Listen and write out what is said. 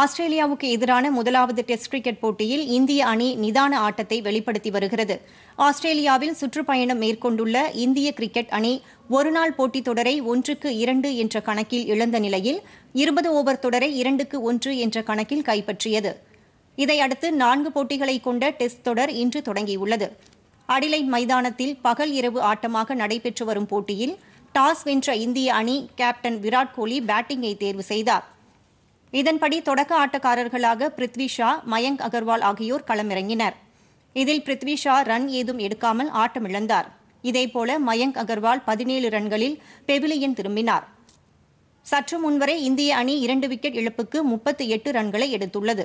ஆஸ்திரேலியாவுக்கு எதிரான முதலாவது டெஸ்ட் கிரிக்கெட் போட்டியில் இந்திய அணி நிதான ஆட்டத்தை வெளிப்படுத்தி வருகிறது ஆஸ்திரேலியாவில் சுற்றுப்பயணம் மேற்கொண்டுள்ள இந்திய கிரிக்கெட் அணி ஒருநாள் போட்டித் தொடரை ஒன்றுக்கு இரண்டு என்ற கணக்கில் இழந்த நிலையில் இருபது ஓவர் தொடரை இரண்டுக்கு ஒன்று என்ற கணக்கில் கைப்பற்றியது இதையடுத்து நான்கு போட்டிகளை கொண்ட டெஸ்ட் தொடர் இன்று தொடங்கியுள்ளது அடிலை மைதானத்தில் பகல் இரவு ஆட்டமாக நடைபெற்று வரும் போட்டியில் டாஸ் வென்ற இந்திய அணி கேப்டன் விராட் கோலி பேட்டிங்கை தேர்வு செய்தார் இதன்படி தொடக்க ஆட்டக்காரர்களாக பிரித்வி ஷா மயங்க் அகர்வால் ஆகியோர் களமிறங்கினர் இதில் பிரித்வி ஷா ரன் ஏதும் எடுக்காமல் ஆட்டமிழந்தார் இதேபோல மயங்க் அகர்வால் பதினேழு ரன்களில் பெவிலியன் திரும்பினார் சற்று முன்வரை இந்திய அணி இரண்டு விக்கெட் இழப்புக்கு முப்பத்தி எட்டு ரன்களை எடுத்துள்ளது